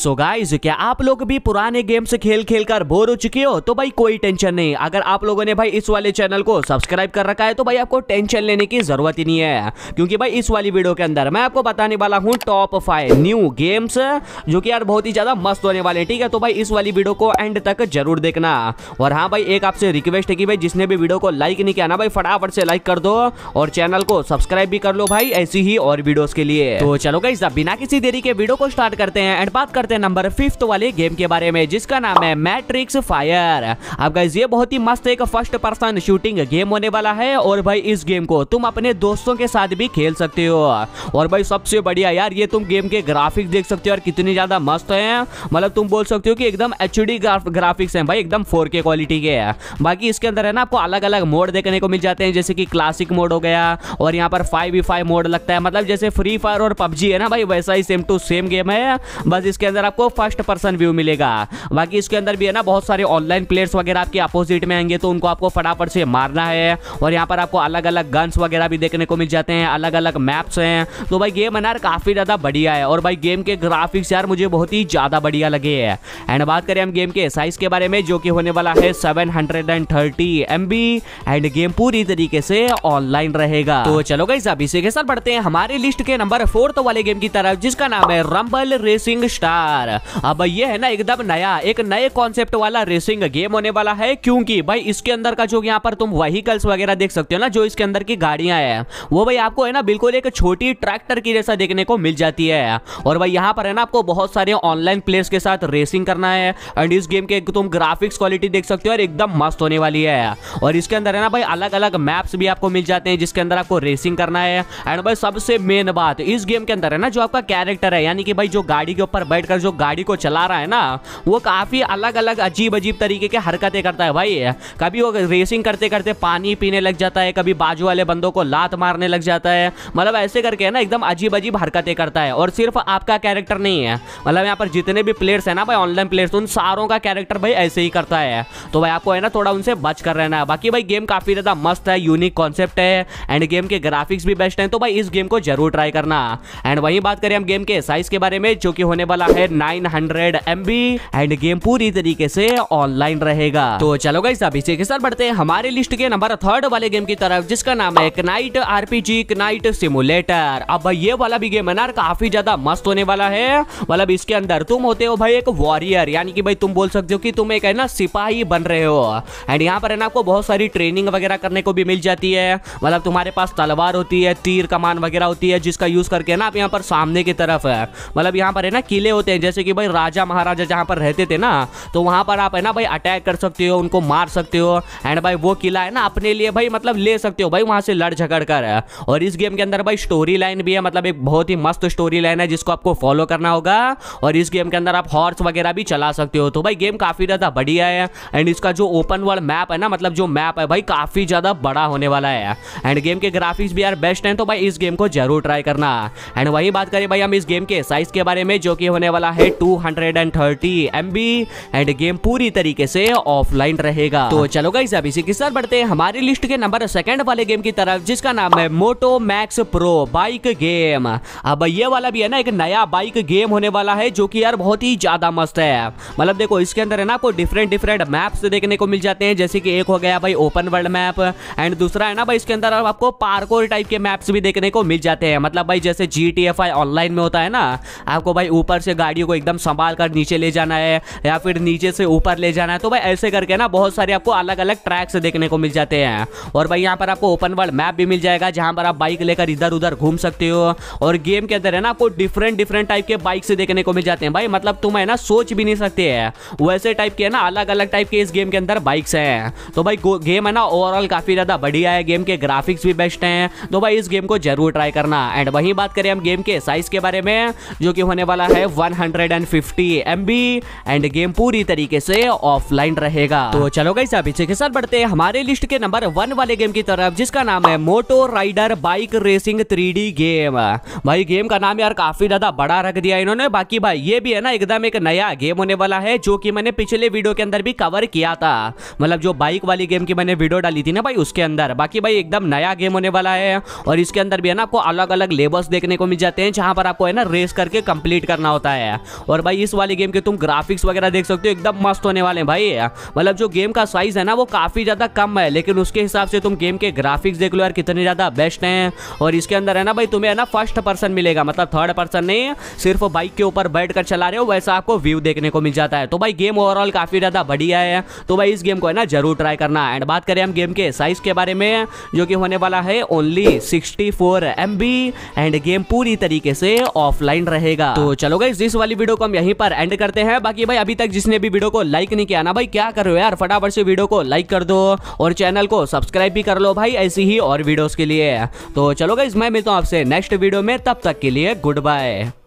so guys क्या आप लोग भी पुराने गेम से खेल खेल कर बोर हो चुके हो तो भाई कोई टेंशन नहीं अगर आप लोगों ने भाई इस वाले चैनल को सब्सक्राइब कर रखा है तो भाई आपको टेंशन लेने की जरूरत ही नहीं है क्योंकि भाई इस वाली वीडियो के अंदर मैं आपको बताने वाला हूँ टॉप फाइव न्यू गेम्स जो कि यार बहुत ही ज्यादा मस्त होने वाले हैं ठीक है तो भाई इस वाली वीडियो को एंड तक जरूर देखना और हाँ भाई एक आपसे रिक्वेस्ट है कि भाई जिसने भी वीडियो को लाइक नहीं किया ना भाई फटाफट से लाइक कर दो और चैनल को सब्सक्राइब भी कर लो भाई ऐसी ही और वीडियोस के लिए तो चलो गाइज बिना किसी देरी के वीडियो को स्टार्ट करते हैं एंड बात करते करते हैं नंबर फिफ्थ वाले गेम के बारे में जिसका नाम है मैट्रिक्स फायर अब गाइज ये बहुत ही मस्त एक फर्स्ट पर्सन शूटिंग गेम होने वाला है और भाई इस गेम को तुम अपने दोस्तों के साथ भी खेल सकते हो और भाई सबसे बढ़िया यार ये तुम गेम के ग्राफिक देख सकते हो और कितने ज्यादा मस्त है मतलब तुम बोल सकते हो कि एकदम एच ग्राफिक्स है भाई एकदम फोर क्वालिटी के बाकी इसके अंदर है ना आपको अलग अलग मोड देखने को मिल जाते हैं जैसे कि क्लासिक मोड हो गया और यहाँ पर फाइव मोड लगता है मतलब जैसे फ्री फायर और पबजी है ना भाई वैसा ही सेम टू सेम गेम है बस इसके अंदर अंदर आपको फर्स्ट पर्सन व्यू मिलेगा बाकी इसके अंदर भी है ना बहुत सारे ऑनलाइन प्लेयर्स वगैरह आपके अपोजिट में आएंगे तो उनको आपको फटाफट से मारना है और यहाँ पर आपको अलग अलग गन्स वगैरह भी देखने को मिल जाते हैं अलग अलग मैप्स हैं तो भाई गेम है ना काफ़ी ज़्यादा बढ़िया है और भाई गेम के ग्राफिक्स यार मुझे बहुत ही ज़्यादा बढ़िया लगे है एंड बात करें हम गेम के साइज़ के बारे में जो कि होने वाला है seven hundred and thirty M B and game पूरी तरीके से ऑनलाइन रहेगा तो चलो गई अब इसी के साथ बढ़ते हैं हमारे लिस्ट के नंबर फोर्थ वाले गेम की तरफ जिसका नाम है रंबल रेसिंग स्टार यार अब ये है ना एकदम नया एक नए कॉन्सेप्ट वाला रेसिंग गेम होने वाला है क्योंकि भाई इसके अंदर का जो यहाँ पर तुम वहीकल्स वगैरह देख सकते हो ना जो इसके अंदर की गाड़ियां है वो भाई आपको है ना बिल्कुल एक छोटी ट्रैक्टर की जैसा देखने को मिल जाती है और भाई यहाँ पर है ना आपको बहुत सारे ऑनलाइन प्लेयर्स के साथ रेसिंग करना है एंड इस गेम के तुम ग्राफिक्स क्वालिटी देख सकते हो और एकदम मस्त होने वाली है और इसके अंदर है ना भाई अलग अलग मैप्स भी आपको मिल जाते हैं जिसके अंदर आपको रेसिंग करना है एंड भाई सबसे मेन बात इस गेम के अंदर है ना जो आपका कैरेक्टर है यानी कि भाई जो गाड़ी के ऊपर बैठकर जो गाड़ी को चला रहा है ना वो काफ़ी अलग अलग अजीब अजीब तरीके की हरकतें करता है भाई कभी वो रेसिंग करते करते पानी पीने लग जाता है कभी बाजू वाले बंदों को लात मारने लग जाता है मतलब ऐसे करके ना एकदम अजीब अजीब हरकतें करता है और सिर्फ आपका कैरेक्टर नहीं है मतलब यहाँ पर जितने भी प्लेयर्स है ना भाई ऑनलाइन प्लेयर्स उन सारों का कैरेक्टर भाई ऐसे ही करता है तो भाई आपको है ना थोड़ा उनसे बच कर रहना है बाकी भाई गेम काफ़ी ज़्यादा मस्त है यूनिक कॉन्सेप्ट है एंड गेम के ग्राफिक्स भी बेस्ट है तो भाई इस गेम को जरूर ट्राई करना एंड वही बात करें हम गेम के साइज के बारे में जो कि होने वाला है नाइन हंड्रेड एंड गेम पूरी तरीके से ऑनलाइन रहेगा तो चलो गाइस अब इसी के साथ बढ़ते हैं हमारे लिस्ट के नंबर थर्ड वाले गेम की तरफ जिसका नाम है कनाइट आरपीजी नाइट सिमुलेटर अब भाई ये वाला भी गेम है ना काफी ज्यादा मस्त होने वाला है मतलब इसके अंदर तुम होते हो भाई एक वॉरियर यानी कि भाई तुम बोल सकते हो कि तुम एक है ना सिपाही बन रहे हो एंड यहाँ पर है ना आपको बहुत सारी ट्रेनिंग वगैरह करने को भी मिल जाती है मतलब तुम्हारे पास तलवार होती है तीर कमान वगैरह होती है जिसका यूज करके ना आप यहाँ पर सामने की तरफ मतलब यहाँ पर है ना किले होते हैं हैं जैसे कि भाई राजा महाराजा जहाँ पर रहते थे ना तो वहाँ पर आप है ना भाई अटैक कर सकते हो उनको मार सकते हो एंड भाई वो किला है ना अपने लिए भाई मतलब ले सकते हो भाई वहाँ से लड़ झगड़ कर और इस गेम के अंदर भाई स्टोरी लाइन भी है मतलब एक बहुत ही मस्त स्टोरी लाइन है जिसको आपको फॉलो करना होगा और इस गेम के अंदर आप हॉर्स वगैरह भी चला सकते हो तो भाई गेम काफ़ी ज़्यादा बढ़िया है एंड इसका जो ओपन वर्ल्ड मैप है ना मतलब जो मैप है भाई काफ़ी ज़्यादा बड़ा होने वाला है एंड गेम के ग्राफिक्स भी यार बेस्ट हैं तो भाई इस गेम को जरूर ट्राई करना एंड वही बात करें भाई हम इस गेम के साइज़ के बारे में जो कि होने वाला का है 230 हंड्रेड एंड गेम पूरी तरीके से ऑफलाइन रहेगा तो चलो गाइस अब इसी के साथ बढ़ते हैं हमारी लिस्ट के नंबर सेकंड वाले गेम की तरफ जिसका नाम है Moto Max Pro bike game अब ये वाला भी है ना एक नया बाइक गेम होने वाला है जो की यार बहुत ही ज्यादा मस्त है मतलब देखो इसके अंदर है ना कोई डिफरेंट डिफरेंट मैप्स देखने को मिल जाते हैं जैसे की एक हो गया भाई ओपन वर्ल्ड मैप एंड दूसरा है ना भाई इसके अंदर आपको पार्कोर टाइप के मैप्स भी देखने को मिल जाते हैं मतलब भाई जैसे जी ऑनलाइन में होता है ना आपको भाई ऊपर से गाड़ी गाड़ियों को एकदम संभाल कर नीचे ले जाना है या फिर नीचे से ऊपर ले जाना है तो भाई ऐसे करके ना बहुत सारे आपको अलग अलग ट्रैक्स देखने को मिल जाते हैं और भाई यहाँ पर आपको ओपन वर्ल्ड मैप भी मिल जाएगा जहाँ पर आप बाइक लेकर इधर उधर घूम सकते हो और गेम के अंदर है ना आपको डिफरेंट डिफरेंट टाइप के बाइक से देखने को मिल जाते हैं भाई मतलब तुम है ना सोच भी नहीं सकते है वैसे टाइप के ना अलग अलग टाइप के इस गेम के अंदर बाइक्स हैं तो भाई गेम है ना ओवरऑल काफ़ी ज़्यादा बढ़िया है गेम के ग्राफिक्स भी बेस्ट हैं तो भाई इस गेम को जरूर ट्राई करना एंड वहीं बात करें हम गेम के साइज़ के बारे में जो कि होने वाला है वन 150 MB एंड गेम पूरी तरीके से ऑफलाइन रहेगा तो चलो गई अब इसी के साथ बढ़ते हैं हमारे लिस्ट के नंबर वन वाले गेम की तरफ जिसका नाम है Moto Rider bike racing three game भाई गेम का नाम यार काफी ज्यादा बड़ा रख दिया इन्होंने बाकी भाई ये भी है ना एकदम एक नया गेम होने वाला है जो की मैंने पिछले वीडियो के अंदर भी कवर किया था मतलब जो बाइक वाली गेम की मैंने वीडियो डाली थी ना भाई उसके अंदर बाकी भाई एकदम नया गेम होने वाला है और इसके अंदर भी है ना आपको अलग अलग लेवल्स देखने को मिल जाते हैं जहां पर आपको है ना रेस करके कंप्लीट करना होता है आया और भाई इस वाले गेम के तुम ग्राफिक्स वगैरह देख सकते हो एकदम मस्त होने वाले हैं भाई मतलब जो गेम का साइज है ना वो काफ़ी ज़्यादा कम है लेकिन उसके हिसाब से तुम गेम के ग्राफिक्स देख लो यार कितने ज़्यादा बेस्ट हैं और इसके अंदर है ना भाई तुम्हें है ना फर्स्ट पर्सन मिलेगा मतलब थर्ड पर्सन नहीं सिर्फ बाइक के ऊपर बैठ चला रहे हो वैसा आपको व्यू देखने को मिल जाता है तो भाई गेम ओवरऑल काफ़ी ज़्यादा बढ़िया है तो भाई इस गेम को है ना जरूर ट्राई करना एंड बात करें हम गेम के साइज़ के बारे में जो कि होने वाला है only sixty four and game पूरी तरीके से ऑफलाइन रहेगा तो चलो गई इस वाली वीडियो को हम यहीं पर एंड करते हैं बाकी भाई अभी तक जिसने भी वीडियो को लाइक नहीं किया ना भाई क्या करो यार फटाफट से वीडियो को लाइक कर दो और चैनल को सब्सक्राइब भी कर लो भाई ऐसी ही और वीडियोस के लिए तो चलो गाइज मैं मिलता हूँ आपसे नेक्स्ट वीडियो में तब तक के लिए गुड बाय